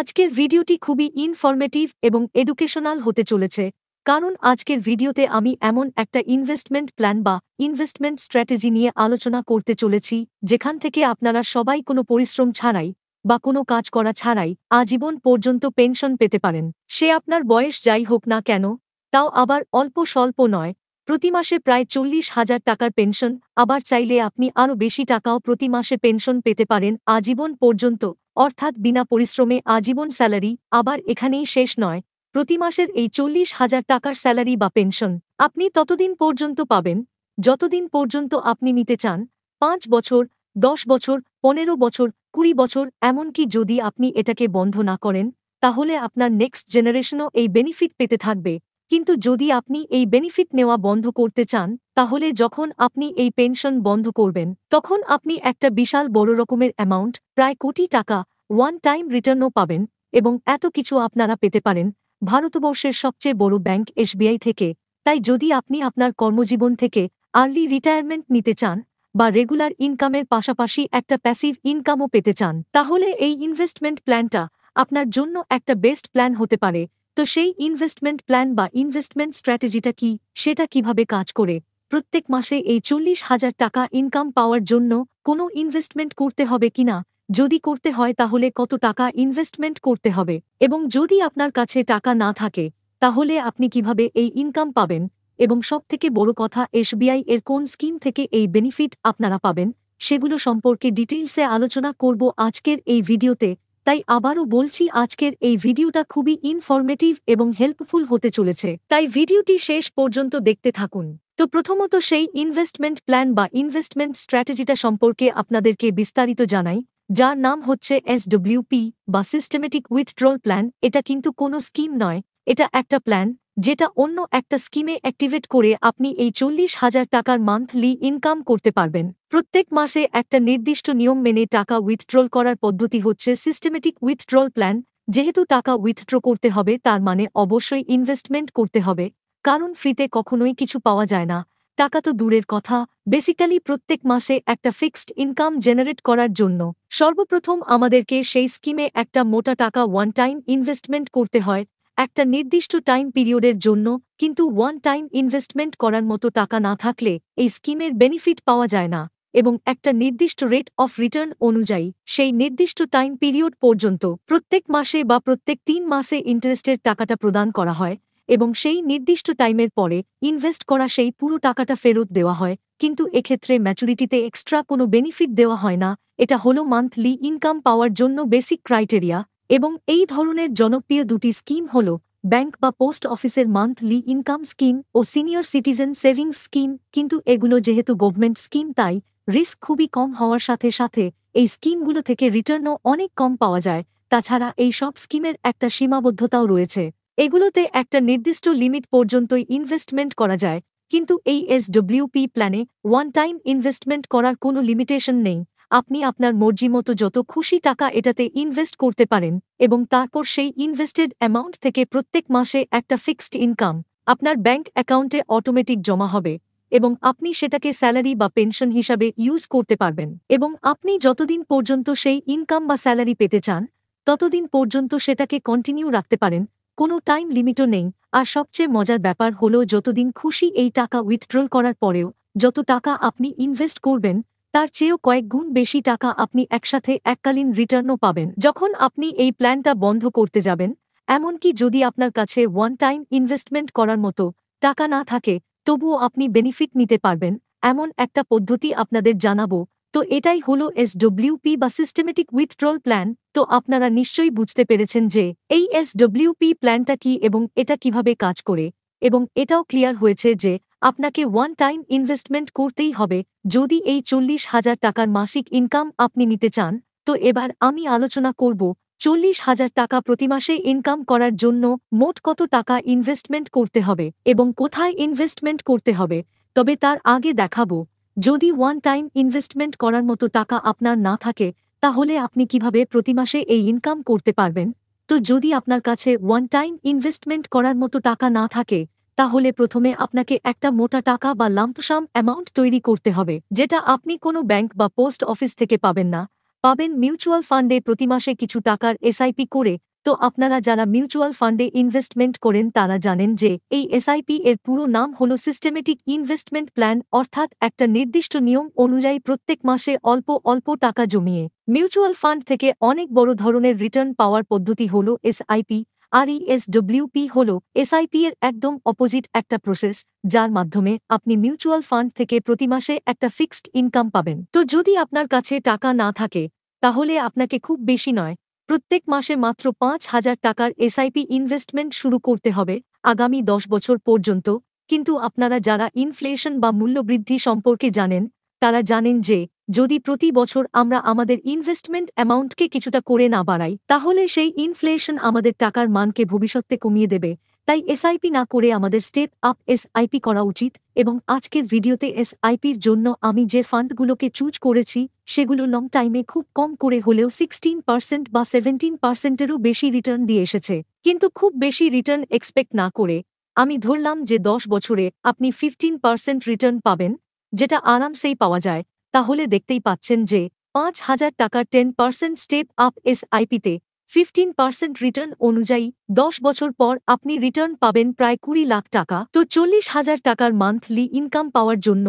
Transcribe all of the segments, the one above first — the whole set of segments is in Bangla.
আজকের ভিডিওটি খুবই ইনফরমেটিভ এবং এডুকেশনাল হতে চলেছে কারণ আজকের ভিডিওতে আমি এমন একটা ইনভেস্টমেন্ট প্ল্যান বা ইনভেস্টমেন্ট স্ট্র্যাটেজি নিয়ে আলোচনা করতে চলেছি যেখান থেকে আপনারা সবাই কোনো পরিশ্রম ছাড়াই বা কোনো কাজ করা ছাড়াই আজীবন পর্যন্ত পেনশন পেতে পারেন সে আপনার বয়স যাই হোক না কেন তাও আবার অল্প স্বল্প নয় প্রতি মাসে প্রায় চল্লিশ হাজার টাকার পেনশন আবার চাইলে আপনি আরও বেশি টাকাও প্রতি মাসে পেনশন পেতে পারেন আজীবন পর্যন্ত অর্থাৎ বিনা পরিশ্রমে আজীবন স্যালারি আবার এখানেই শেষ নয় প্রতি মাসের এই চল্লিশ হাজার টাকার স্যালারি বা পেনশন আপনি ততদিন পর্যন্ত পাবেন যতদিন পর্যন্ত আপনি নিতে চান পাঁচ বছর দশ বছর পনেরো বছর কুড়ি বছর এমনকি যদি আপনি এটাকে বন্ধ না করেন তাহলে আপনার নেক্সট জেনারেশনও এই বেনিফিট পেতে থাকবে কিন্তু যদি আপনি এই বেনিফিট নেওয়া বন্ধ করতে চান তাহলে যখন আপনি এই পেনশন বন্ধ করবেন তখন আপনি একটা বিশাল বড় রকমের অ্যামাউন্ট প্রায় কোটি টাকা ওয়ান টাইম রিটার্নও পাবেন এবং এত কিছু আপনারা পেতে পারেন ভারতবর্ষের সবচেয়ে বড় ব্যাংক এসবিআই থেকে তাই যদি আপনি আপনার কর্মজীবন থেকে আর্লি রিটায়ারমেন্ট নিতে চান বা রেগুলার ইনকামের পাশাপাশি একটা প্যাসিভ ইনকামও পেতে চান তাহলে এই ইনভেস্টমেন্ট প্ল্যানটা আপনার জন্য একটা বেস্ট প্ল্যান হতে পারে তো সেই ইনভেস্টমেন্ট প্ল্যান বা ইনভেস্টমেন্ট স্ট্র্যাটেজিটা কি সেটা কিভাবে কাজ করে প্রত্যেক মাসে এই চল্লিশ হাজার টাকা ইনকাম পাওয়ার জন্য কোনো ইনভেস্টমেন্ট করতে হবে কিনা যদি করতে হয় তাহলে কত টাকা ইনভেস্টমেন্ট করতে হবে এবং যদি আপনার কাছে টাকা না থাকে তাহলে আপনি কিভাবে এই ইনকাম পাবেন এবং সব থেকে বড় কথা এসবিআই এর কোন স্কিম থেকে এই বেনিফিট আপনারা পাবেন সেগুলো সম্পর্কে ডিটেইলসে আলোচনা করব আজকের এই ভিডিওতে তাই আবারও বলছি আজকের এই ভিডিওটা খুবই ইনফরমেটিভ এবং হেল্পফুল হতে চলেছে তাই ভিডিওটি শেষ পর্যন্ত দেখতে থাকুন তো প্রথমত সেই ইনভেস্টমেন্ট প্ল্যান বা ইনভেস্টমেন্ট স্ট্র্যাটেজিটা সম্পর্কে আপনাদেরকে বিস্তারিত জানাই যার নাম হচ্ছে এসডব্লিউপি বা সিস্টেমেটিক উইথড্রল প্ল্যান এটা কিন্তু কোনো স্কিম নয় এটা একটা প্ল্যান যেটা অন্য একটা স্কিমে অ্যাক্টিভেট করে আপনি এই চল্লিশ হাজার টাকার মান্থলি ইনকাম করতে পারবেন প্রত্যেক মাসে একটা নির্দিষ্ট নিয়ম মেনে টাকা উইথড্রল করার পদ্ধতি হচ্ছে সিস্টেমেটিক উইথড্রল প্ল্যান যেহেতু টাকা উইথড্র করতে হবে তার মানে অবশ্যই ইনভেস্টমেন্ট করতে হবে কারণ ফ্রিতে কখনোই কিছু পাওয়া যায় না টাকা তো দূরের কথা বেসিক্যালি প্রত্যেক মাসে একটা ফিক্সড ইনকাম জেনারেট করার জন্য সর্বপ্রথম আমাদেরকে সেই স্কিমে একটা মোটা টাকা ওয়ান টাইম ইনভেস্টমেন্ট করতে হয় একটা নির্দিষ্ট টাইম পিরিয়ডের জন্য কিন্তু ওয়ান টাইম ইনভেস্টমেন্ট করার মতো টাকা না থাকলে এই স্কিমের বেনিফিট পাওয়া যায় না এবং একটা নির্দিষ্ট রেট অফ রিটার্ন অনুযায়ী সেই নির্দিষ্ট টাইম পিরিয়ড পর্যন্ত প্রত্যেক মাসে বা প্রত্যেক তিন মাসে ইন্টারেস্টের টাকাটা প্রদান করা হয় এবং সেই নির্দিষ্ট টাইমের পরে ইনভেস্ট করা সেই পুরো টাকাটা ফেরত দেওয়া হয় কিন্তু এক্ষেত্রে ম্যাচুরিটিতে এক্সট্রা কোনো বেনিফিট দেওয়া হয় না এটা হলো মান্থলি ইনকাম পাওয়ার জন্য বেসিক ক্রাইটেরিয়া এবং এই ধরনের জনপ্রিয় দুটি স্কিম হল ব্যাংক বা পোস্ট অফিসের মান্থলি ইনকাম স্কিম ও সিনিয়র সিটিজেন সেভিংস স্কিম কিন্তু এগুলো যেহেতু গভর্নমেন্ট স্কিম তাই রিস্ক খুবই কম হওয়ার সাথে সাথে এই স্কিমগুলো থেকে রিটার্নও অনেক কম পাওয়া যায় তাছাড়া এই সব স্কিমের একটা সীমাবদ্ধতাও রয়েছে এগুলোতে একটা নির্দিষ্ট লিমিট পর্যন্তই ইনভেস্টমেন্ট করা যায় কিন্তু এই এসডব্লিউপি প্ল্যানে ওয়ান টাইম ইনভেস্টমেন্ট করার কোনো লিমিটেশন নেই আপনি আপনার মর্জি মতো যত খুশি টাকা এটাতে ইনভেস্ট করতে পারেন এবং তারপর সেই ইনভেস্টেড অ্যামাউন্ট থেকে প্রত্যেক মাসে একটা ফিক্সড ইনকাম আপনার ব্যাংক অ্যাকাউন্টে অটোমেটিক জমা হবে এবং আপনি সেটাকে স্যালারি বা পেনশন হিসাবে ইউজ করতে পারবেন এবং আপনি যতদিন পর্যন্ত সেই ইনকাম বা স্যালারি পেতে চান ততদিন পর্যন্ত সেটাকে কন্টিনিউ রাখতে পারেন কোনো টাইম লিমিটও নেই আর সবচেয়ে মজার ব্যাপার হলো যতদিন খুশি এই টাকা উইথড্রল করার পরেও যত টাকা আপনি ইনভেস্ট করবেন তার চেয়েও কয়েক গুণ বেশি টাকা আপনি একসাথে এককালীন রিটার্নও পাবেন যখন আপনি এই প্ল্যানটা বন্ধ করতে যাবেন এমনকি যদি আপনার কাছে ওয়ান টাইম ইনভেস্টমেন্ট করার মতো টাকা না থাকে তবুও আপনি বেনিফিট নিতে পারবেন এমন একটা পদ্ধতি আপনাদের জানাবো তো এটাই হলো এসডব্লিউপি বা সিস্টেমেটিক উইথড্রল প্ল্যান তো আপনারা নিশ্চয়ই বুঝতে পেরেছেন যে এই এসডব্লিউপি প্ল্যানটা কি এবং এটা কিভাবে কাজ করে এবং এটাও ক্লিয়ার হয়েছে যে আপনাকে ওয়ান টাইম ইনভেস্টমেন্ট করতেই হবে যদি এই চল্লিশ হাজার টাকার মাসিক ইনকাম আপনি নিতে চান তো এবার আমি আলোচনা করব চল্লিশ হাজার টাকা প্রতি মাসে ইনকাম করার জন্য মোট কত টাকা ইনভেস্টমেন্ট করতে হবে এবং কোথায় ইনভেস্টমেন্ট করতে হবে তবে তার আগে দেখাবো যদি ওয়ান টাইম ইনভেস্টমেন্ট করার মতো টাকা আপনার না থাকে তাহলে আপনি কিভাবে প্রতি মাসে এই ইনকাম করতে পারবেন তো যদি আপনার কাছে ওয়ান টাইম ইনভেস্টমেন্ট করার মতো টাকা না থাকে তাহলে প্রথমে আপনাকে একটা মোটা টাকা বা লাম্পসাম অ্যামাউন্ট তৈরি করতে হবে যেটা আপনি কোনো ব্যাংক বা পোস্ট অফিস থেকে পাবেন না পাবেন মিউচুয়াল ফান্ডে প্রতি মাসে কিছু টাকার এসআইপি করে তো আপনারা যারা মিউচুয়াল ফান্ডে ইনভেস্টমেন্ট করেন তারা জানেন যে এই এসআইপি এর পুরো নাম হল সিস্টেমেটিক ইনভেস্টমেন্ট প্ল্যান অর্থাৎ একটা নির্দিষ্ট নিয়ম অনুযায়ী প্রত্যেক মাসে অল্প অল্প টাকা জমিয়ে মিউচুয়াল ফান্ড থেকে অনেক বড় ধরনের রিটার্ন পাওয়ার পদ্ধতি হল এসআইপি আর ইএসডব্লিউপি হল এসআইপি এর একদম অপোজিট একটা প্রসেস যার মাধ্যমে আপনি মিউচুয়াল ফান্ড থেকে প্রতি মাসে একটা ফিক্সড ইনকাম পাবেন তো যদি আপনার কাছে টাকা না থাকে তাহলে আপনাকে খুব বেশি নয় প্রত্যেক মাসে মাত্র পাঁচ হাজার টাকার এসআইপি ইনভেস্টমেন্ট শুরু করতে হবে আগামী দশ বছর পর্যন্ত কিন্তু আপনারা যারা ইনফ্লেশন বা মূল্যবৃদ্ধি সম্পর্কে জানেন তারা জানেন যে যদি প্রতি বছর আমরা আমাদের ইনভেস্টমেন্ট অ্যামাউন্টকে কিছুটা করে না বাড়াই তাহলে সেই ইনফ্লেশন আমাদের টাকার মানকে ভবিষ্যতে কমিয়ে দেবে তাই এসআইপি না করে আমাদের স্টেপ আপ এসআইপি করা উচিত এবং আজকের ভিডিওতে এসআইপির জন্য আমি যে ফান্ডগুলোকে চুজ করেছি সেগুলো লং টাইমে খুব কম করে হলেও সিক্সটিন পার্সেন্ট বা সেভেন্টিন পার্সেন্টেরও বেশি রিটার্ন দিয়ে এসেছে কিন্তু খুব বেশি রিটার্ন এক্সপেক্ট না করে আমি ধরলাম যে দশ বছরে আপনি ফিফটিন পার্সেন্ট রিটার্ন পাবেন যেটা আরামসেই পাওয়া যায় তাহলে দেখতেই পাচ্ছেন যে পাঁচ হাজার টাকার টেন পার্সেন্ট স্টেপ আপ এসআইপিতে ফিফটিন পার্সেন্ট রিটার্ন অনুযায়ী দশ বছর পর আপনি রিটার্ন পাবেন প্রায় কুড়ি লাখ টাকা তো চল্লিশ হাজার টাকার মান্থলি ইনকাম পাওয়ার জন্য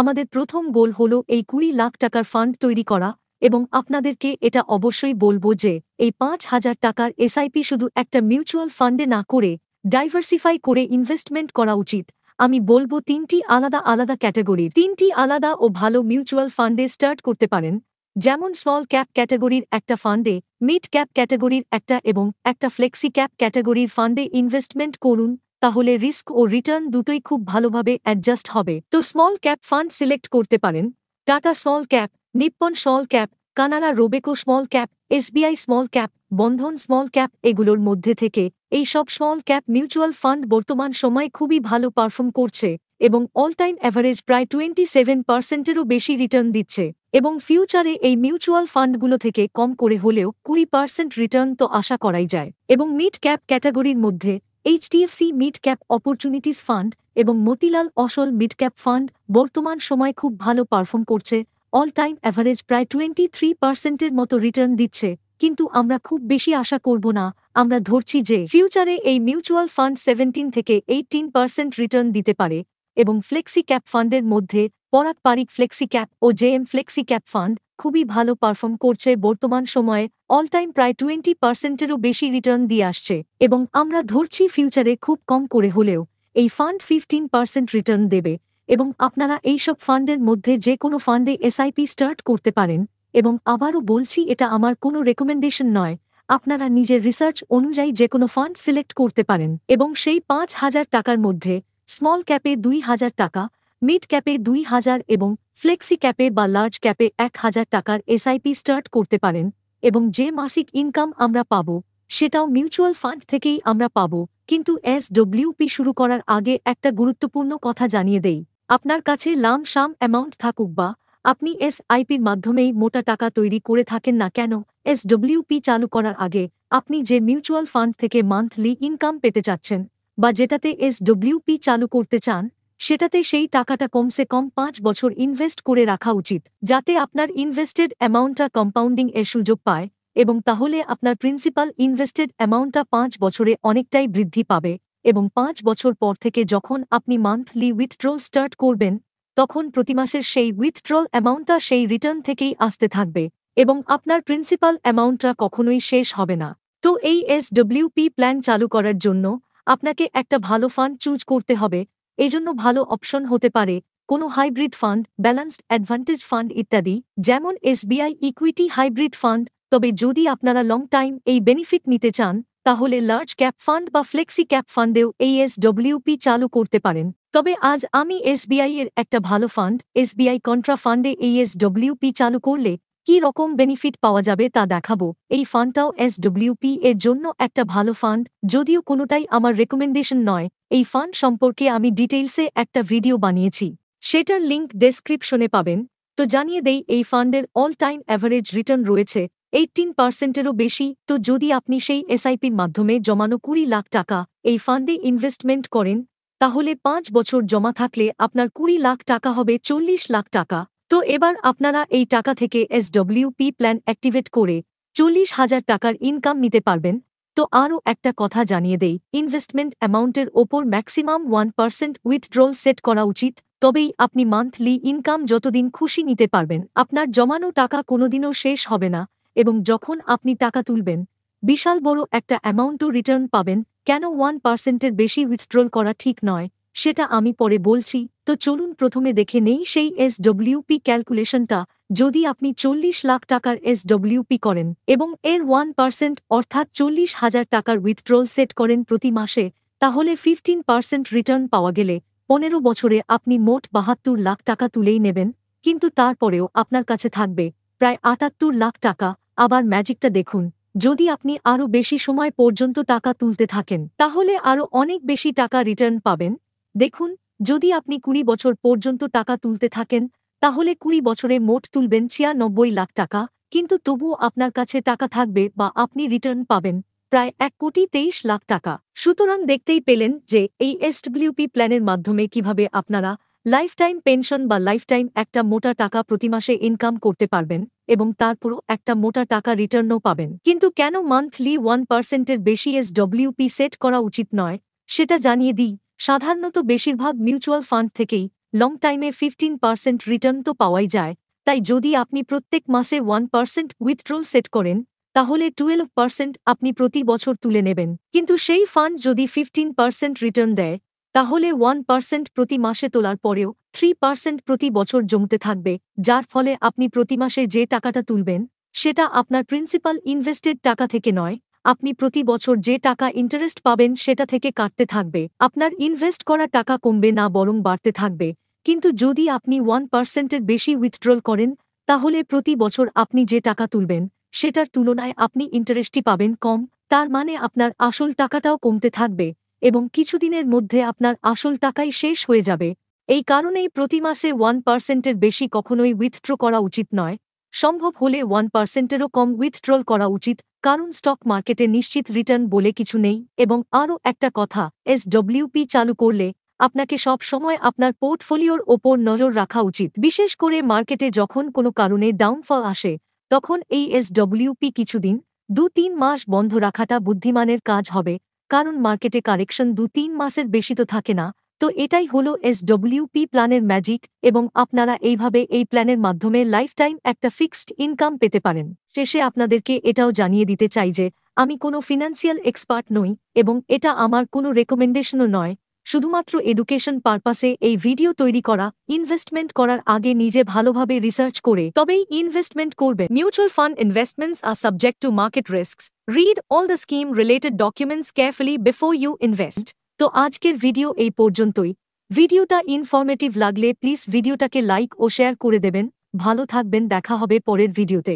আমাদের প্রথম গোল হল এই কুড়ি লাখ টাকার ফান্ড তৈরি করা এবং আপনাদেরকে এটা অবশ্যই বলবো যে এই পাঁচ হাজার টাকার এসআইপি শুধু একটা মিউচুয়াল ফান্ডে না করে ডাইভার্সিফাই করে ইনভেস্টমেন্ট করা উচিত আমি বলবো তিনটি আলাদা আলাদা ক্যাটাগরি তিনটি আলাদা ও ভালো মিউচুয়াল ফান্ডে স্টার্ট করতে পারেন যেমন স্মল ক্যাপ ক্যাটাগরির একটা ফান্ডে মিড ক্যাপ ক্যাটাগরির একটা এবং একটা ফ্লেক্সি ক্যাপ ক্যাটাগরির ফান্ডে ইনভেস্টমেন্ট করুন তাহলে রিস্ক ও রিটার্ন দুটোই খুব ভালোভাবে অ্যাডজাস্ট হবে তো স্মল ক্যাপ ফান্ড সিলেক্ট করতে পারেন Tata small cap Nippon small cap Canara Robeco small cap SBI small cap Bandhan small cap এগুলোর মধ্যে থেকে এই সব স্মল ক্যাপ মিউচুয়াল ফান্ড বর্তমান সময়ে খুবই ভালো পারফর্ম করছে এবং অল টাইম অ্যাভারেজ প্রায় টোয়েন্টি সেভেন পার্সেন্টেরও বেশি রিটার্ন দিচ্ছে এবং ফিউচারে এই মিউচুয়াল ফান্ডগুলো থেকে কম করে হলেও কুড়ি পার্সেন্ট রিটার্ন তো আশা করাই যায় এবং মিড ক্যাপ ক্যাটাগরির মধ্যে HDFC mid cap opportunities fund এবং Motilal Oswal mid cap fund বর্তমান সময় খুব ভালো পারফর্ম করছে অল টাইম অ্যাভারেজ প্রায় টোয়েন্টি থ্রি পার্সেন্টের মতো রিটার্ন দিচ্ছে কিন্তু আমরা খুব বেশি আশা করব না আমরা ধরছি যে ফিউচারে এই মিউচুয়াল ফান্ড সেভেন্টিন থেকে এইটিন পার্সেন্ট রিটার্ন দিতে পারে এবং ফ্লেক্সি ক্যাপ ফান্ডের মধ্যে পরাক পারিক ফ্লেক্সি ক্যাপ ও জেএম ফ্লেক্সি ক্যাপ ফান্ড খুবই ভালো পারফর্ম করছে বর্তমান সময়ে অল টাইম প্রায় টোয়েন্টি পার্সেন্টেরও বেশি রিটার্ন দিয়ে আসছে এবং আমরা ধরছি ফিউচারে খুব কম করে হলেও এই ফান্ড ফিফটিন পার্সেন্ট রিটার্ন দেবে এবং আপনারা এইসব ফান্ডের মধ্যে যে কোনো ফান্ডে এসআইপি স্টার্ট করতে পারেন এবং আবারও বলছি এটা আমার কোনো রেকমেন্ডেশন নয় আপনারা নিজের রিসার্চ অনুযায়ী যে কোনো ফান্ড সিলেক্ট করতে পারেন এবং সেই পাঁচ হাজার টাকার মধ্যে স্মল ক্যাপে দুই হাজার টাকা মিড ক্যাপে দুই হাজার এবং ফ্লেক্সি ক্যাপে বা লার্জ ক্যাপে এক হাজার টাকার এসআইপি স্টার্ট করতে পারেন এবং যে মাসিক ইনকাম আমরা পাব সেটাও মিউচুয়াল ফান্ড থেকেই আমরা পাব কিন্তু এস ডব্লিউপি শুরু করার আগে একটা গুরুত্বপূর্ণ কথা জানিয়ে দেই আপনার কাছে লাম সাম অ্যামাউন্ট থাকুক বা আপনি এসআইপির মাধ্যমেই মোটা টাকা তৈরি করে থাকেন না কেন এসডব্লিউপি চালু করার আগে আপনি যে মিউচুয়াল ফান্ড থেকে মান্থলি ইনকাম পেতে চাচ্ছেন বা যেটাতে এসডব্লিউপি চালু করতে চান সেটাতে সেই টাকাটা কমসে কম পাঁচ বছর ইনভেস্ট করে রাখা উচিত যাতে আপনার ইনভেস্টেড অ্যামাউন্টটা কম্পাউন্ডিং এর সুযোগ পায় এবং তাহলে আপনার প্রিন্সিপাল ইনভেস্টেড অ্যামাউন্টটা পাঁচ বছরে অনেকটাই বৃদ্ধি পাবে এবং পাঁচ বছর পর থেকে যখন আপনি মান্থলি উইথড্রল স্টার্ট করবেন তখন প্রতিমাসের সেই উইথড্রল অ্যামাউন্টটা সেই রিটার্ন থেকেই আসতে থাকবে এবং আপনার প্রিন্সিপাল অ্যামাউন্টটা কখনোই শেষ হবে না তো এই এসডব্লিউপি প্ল্যান চালু করার জন্য আপনাকে একটা ভালো ফান্ড চুজ করতে হবে এজন্য ভালো অপশন হতে পারে কোনো hybrid fund balanced advantage fund ইত্যাদি যেমন এসবিআই ইকুইটি হাইব্রিড ফান্ড তবে যদি আপনারা লং টাইম এই বেনিফিট নিতে চান তাহলে লার্জ ক্যাপ ফান্ড বা ফ্লেক্সি ক্যাপ ফান্ডেও এই এসডব্লিউপি চালু করতে পারেন তবে আজ আমি এসবিআই এর একটা ভালো ফান্ড এসবিআই কন্ট্রা ফান্ডে এই এসডব্লিউপি চালু করলে কি রকম বেনিফিট পাওয়া যাবে তা দেখাবো এই ফান্ডটাও এসডব্লিউপি এর জন্য একটা ভালো ফান্ড যদিও কোনোটাই আমার রেকমেন্ডেশন নয় এই ফান্ড সম্পর্কে আমি ডিটেইলসে একটা ভিডিও বানিয়েছি সেটার লিঙ্ক ডেসক্রিপশনে পাবেন তো জানিয়ে দেই এই ফান্ডের অল টাইম অ্যাভারেজ রিটার্ন রয়েছে এইটিন পার্সেন্টেরও বেশি তো যদি আপনি সেই এসআইপির মাধ্যমে জমানো কুড়ি লাখ টাকা এই ফান্ডে ইনভেস্টমেন্ট করেন তাহলে পাঁচ বছর জমা থাকলে আপনার কুড়ি লাখ টাকা হবে চল্লিশ লাখ টাকা তো এবার আপনারা এই টাকা থেকে এসডব্লিউপি প্ল্যান অ্যাক্টিভেট করে চল্লিশ হাজার টাকার ইনকাম নিতে পারবেন তো আরও একটা কথা জানিয়ে দেই ইনভেস্টমেন্ট অ্যামাউন্টের ওপর maximum one percent withdrawal set করা উচিত তবেই আপনি মান্থলি ইনকাম যতদিন খুশি নিতে পারবেন আপনার জমানো টাকা কোনোদিনও শেষ হবে না এবং যখন আপনি টাকা তুলবেন বিশাল বড় একটা অ্যামাউন্টও রিটার্ন পাবেন কেন ওয়ান পার্সেন্টের বেশি উইথড্রল করা ঠিক নয় সেটা আমি পরে বলছি তো চলুন প্রথমে দেখে নেই সেই এসডব্লিউপি ক্যালকুলেশনটা যদি আপনি চল্লিশ লাখ টাকার এসডব্লিউপি করেন এবং এর ওয়ান পার্সেন্ট অর্থাৎ চল্লিশ হাজার টাকার উইথড্রল সেট করেন প্রতি মাসে তাহলে ফিফটিন পার্সেন্ট রিটার্ন পাওয়া গেলে পনেরো বছরে আপনি মোট বাহাত্তর লাখ টাকা তুলেই নেবেন কিন্তু তারপরেও আপনার কাছে থাকবে প্রায় আটাত্তর লাখ টাকা আবার ম্যাজিকটা দেখুন যদি আপনি আরও বেশি সময় পর্যন্ত টাকা তুলতে থাকেন তাহলে আরও অনেক বেশি টাকা রিটার্ন পাবেন দেখুন যদি আপনি কুড়ি বছর পর্যন্ত টাকা তুলতে থাকেন তাহলে কুড়ি বছরে মোট তুলবেন ছিয়ানব্বই লাখ টাকা কিন্তু তবুও আপনার কাছে টাকা থাকবে বা আপনি রিটার্ন পাবেন প্রায় এক কোটি তেইশ লাখ টাকা সুতরাং দেখতেই পেলেন যে এই এসডব্লিউপি প্ল্যানের মাধ্যমে কিভাবে আপনারা লাইফটাইম পেনশন বা লাইফটাইম একটা মোটা টাকা প্রতি মাসে ইনকাম করতে পারবেন এবং তারপরও একটা মোটা টাকা রিটার্নও পাবেন কিন্তু কেন মান্থলি ওয়ান পার্সেন্টের বেশি এসডব্লিউপি সেট করা উচিত নয় সেটা জানিয়ে দিই সাধারণত বেশিরভাগ মিউচুয়াল ফান্ড থেকেই লং টাইমে ফিফটিন পার্সেন্ট রিটার্ন তো পাওয়াই যায় তাই যদি আপনি প্রত্যেক মাসে ওয়ান পার্সেন্ট উইথড্রল সেট করেন তাহলে টুয়েলভ পার্সেন্ট আপনি প্রতি বছর তুলে নেবেন কিন্তু সেই ফান্ড যদি ফিফটিন পার্সেন্ট রিটার্ন দেয় তাহলে ওয়ান পার্সেন্ট প্রতি মাসে তোলার পরেও থ্রি পার্সেন্ট প্রতি বছর জমতে থাকবে যার ফলে আপনি প্রতি মাসে যে টাকাটা তুলবেন সেটা আপনার প্রিন্সিপাল ইনভেস্টেড টাকা থেকে নয় আপনি প্রতি বছর যে টাকা ইন্টারেস্ট পাবেন সেটা থেকে কাটতে থাকবে আপনার ইনভেস্ট করা টাকা কমবে না বরং বাড়তে থাকবে কিন্তু যদি আপনি ওয়ান পার্সেন্টের বেশি উইথড্রল করেন তাহলে প্রতি বছর আপনি যে টাকা তুলবেন সেটার তুলনায় আপনি ইন্টারেস্টই পাবেন কম তার মানে আপনার আসল টাকাটাও কমতে থাকবে এবং কিছুদিনের মধ্যে আপনার আসল টাকাই শেষ হয়ে যাবে এই কারণেই প্রতি মাসে ওয়ান পার্সেন্টের বেশি কখনোই উইথড্র করা উচিত নয় সম্ভব হলে ওয়ান পার্সেন্টেরও কম উইথড্রল করা উচিত কারণ স্টক মার্কেটে নিশ্চিত রিটার্ন বলে কিছু নেই এবং আরও একটা কথা এসডব্লিউপি চালু করলে আপনাকে সব সময় আপনার পোর্টফোলিওর ওপর নজর রাখা উচিত বিশেষ করে মার্কেটে যখন কোনো কারণে ডাউনফল আসে তখন এই এসডব্লিউপি কিছুদিন দু তিন মাস বন্ধ রাখাটা বুদ্ধিমানের কাজ হবে কারণ মার্কেটে কারেকশন দু তিন মাসের বেশি তো থাকে না তো এটাই হল এস ডব্লিউপি প্ল্যানের ম্যাজিক এবং আপনারা এইভাবে এই প্ল্যানের মাধ্যমে লাইফ টাইম একটা ফিক্সড ইনকাম পেতে পারেন শেষে আপনাদেরকে এটাও জানিয়ে দিতে চাই যে আমি কোনো ফিনান্সিয়াল এক্সপার্ট নই এবং এটা আমার কোনো রেকমেন্ডেশনও নয় শুধুমাত্র এডুকেশন পারপাসে এই ভিডিও তৈরি করা ইনভেস্টমেন্ট করার আগে নিজে ভালোভাবে রিসার্চ করে তবেই ইনভেস্টমেন্ট করবে mutual fund investments are subject to market risk read all the scheme related documents carefully before you invest তো আজকের ভিডিও এই পর্যন্তই ভিডিওটা ইনফরমেটিভ লাগলে প্লিজ ভিডিওটাকে লাইক ও শেয়ার করে দেবেন ভালো থাকবেন দেখা হবে পরের ভিডিওতে